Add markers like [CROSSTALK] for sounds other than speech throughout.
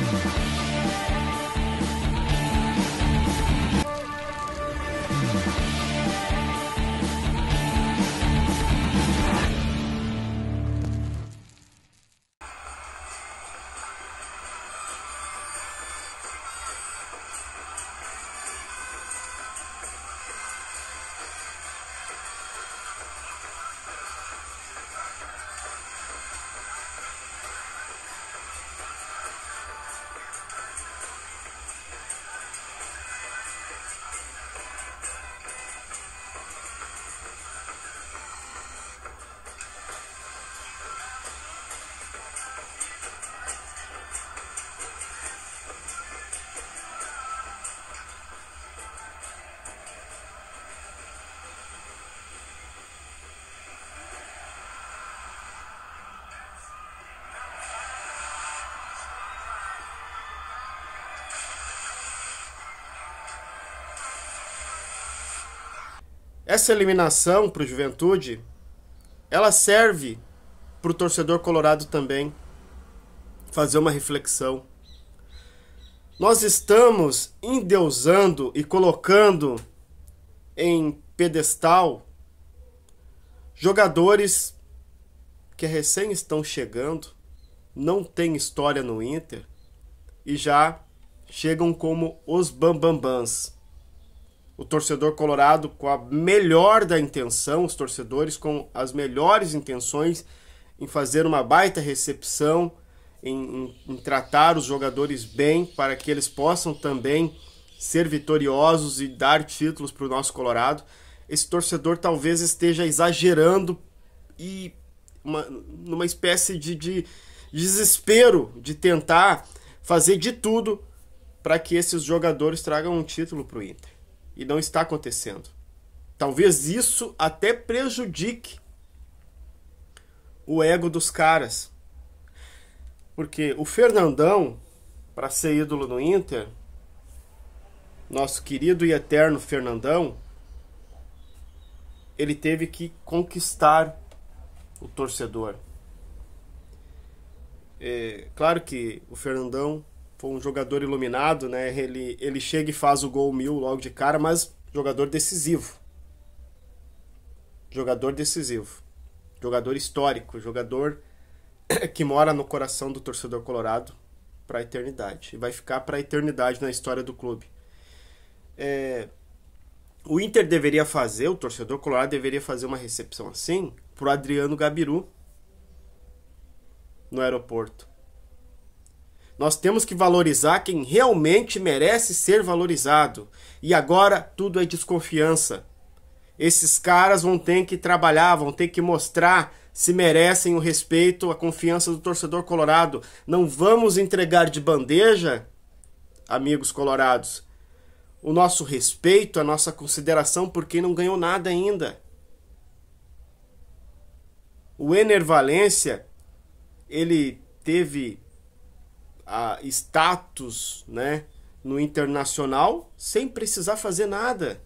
Thank you. Essa eliminação para o Juventude, ela serve para o torcedor colorado também fazer uma reflexão. Nós estamos endeusando e colocando em pedestal jogadores que recém estão chegando, não tem história no Inter e já chegam como os bambambans o torcedor colorado com a melhor da intenção, os torcedores com as melhores intenções em fazer uma baita recepção, em, em, em tratar os jogadores bem para que eles possam também ser vitoriosos e dar títulos para o nosso Colorado. Esse torcedor talvez esteja exagerando e uma, numa espécie de, de desespero de tentar fazer de tudo para que esses jogadores tragam um título para o Inter e não está acontecendo. Talvez isso até prejudique o ego dos caras. Porque o Fernandão, para ser ídolo no Inter, nosso querido e eterno Fernandão, ele teve que conquistar o torcedor. É, claro que o Fernandão foi um jogador iluminado, né? Ele, ele chega e faz o gol mil logo de cara, mas jogador decisivo. Jogador decisivo. Jogador histórico, jogador [COUGHS] que mora no coração do torcedor colorado para a eternidade. E vai ficar para a eternidade na história do clube. É, o Inter deveria fazer, o torcedor colorado deveria fazer uma recepção assim pro Adriano Gabiru no aeroporto. Nós temos que valorizar quem realmente merece ser valorizado. E agora tudo é desconfiança. Esses caras vão ter que trabalhar, vão ter que mostrar se merecem o respeito, a confiança do torcedor colorado. Não vamos entregar de bandeja, amigos colorados, o nosso respeito, a nossa consideração por quem não ganhou nada ainda. O Ener Valência, ele teve a status né, no internacional sem precisar fazer nada.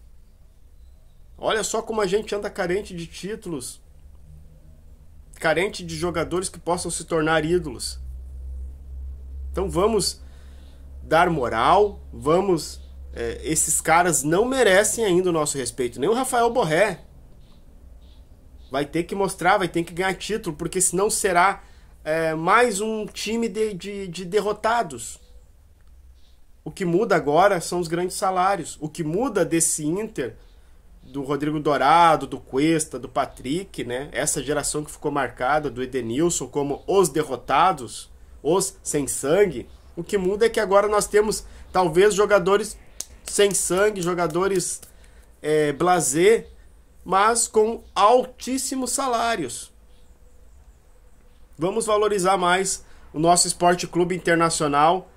Olha só como a gente anda carente de títulos, carente de jogadores que possam se tornar ídolos. Então vamos dar moral, vamos. É, esses caras não merecem ainda o nosso respeito, nem o Rafael Borré. Vai ter que mostrar, vai ter que ganhar título, porque senão será é, mais um time de, de, de derrotados. O que muda agora são os grandes salários. O que muda desse Inter, do Rodrigo Dourado, do Cuesta, do Patrick, né? Essa geração que ficou marcada, do Edenilson, como os derrotados, os sem sangue. O que muda é que agora nós temos, talvez, jogadores sem sangue, jogadores é, blazer, mas com altíssimos salários vamos valorizar mais o nosso esporte clube internacional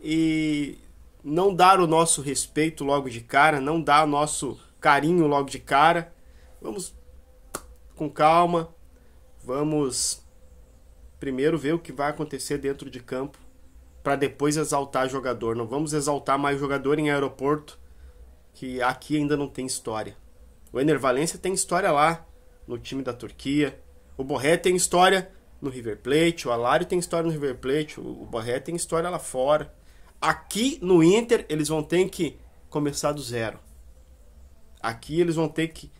e não dar o nosso respeito logo de cara, não dar o nosso carinho logo de cara. Vamos com calma, vamos primeiro ver o que vai acontecer dentro de campo para depois exaltar jogador. Não vamos exaltar mais jogador em aeroporto que aqui ainda não tem história. O Enervalência Valencia tem história lá no time da Turquia. O Borré tem história no River Plate, o Alário tem história no River Plate, o Barré tem história lá fora. Aqui no Inter, eles vão ter que começar do zero. Aqui eles vão ter que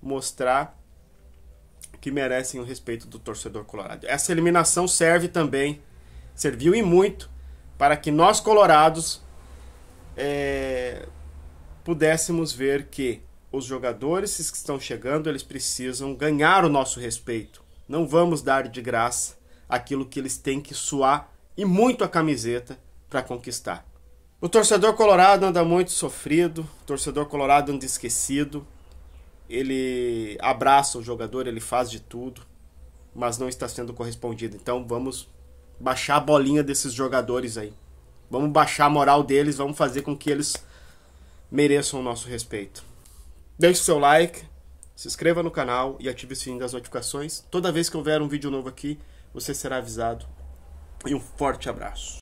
mostrar que merecem o respeito do torcedor colorado. Essa eliminação serve também, serviu e muito, para que nós colorados é, pudéssemos ver que os jogadores que estão chegando, eles precisam ganhar o nosso respeito. Não vamos dar de graça aquilo que eles têm que suar e muito a camiseta para conquistar. O torcedor colorado anda muito sofrido, o torcedor colorado anda esquecido. Ele abraça o jogador, ele faz de tudo, mas não está sendo correspondido. Então vamos baixar a bolinha desses jogadores aí. Vamos baixar a moral deles, vamos fazer com que eles mereçam o nosso respeito. Deixe seu like, se inscreva no canal e ative o sininho das notificações. Toda vez que houver um vídeo novo aqui, você será avisado. E um forte abraço.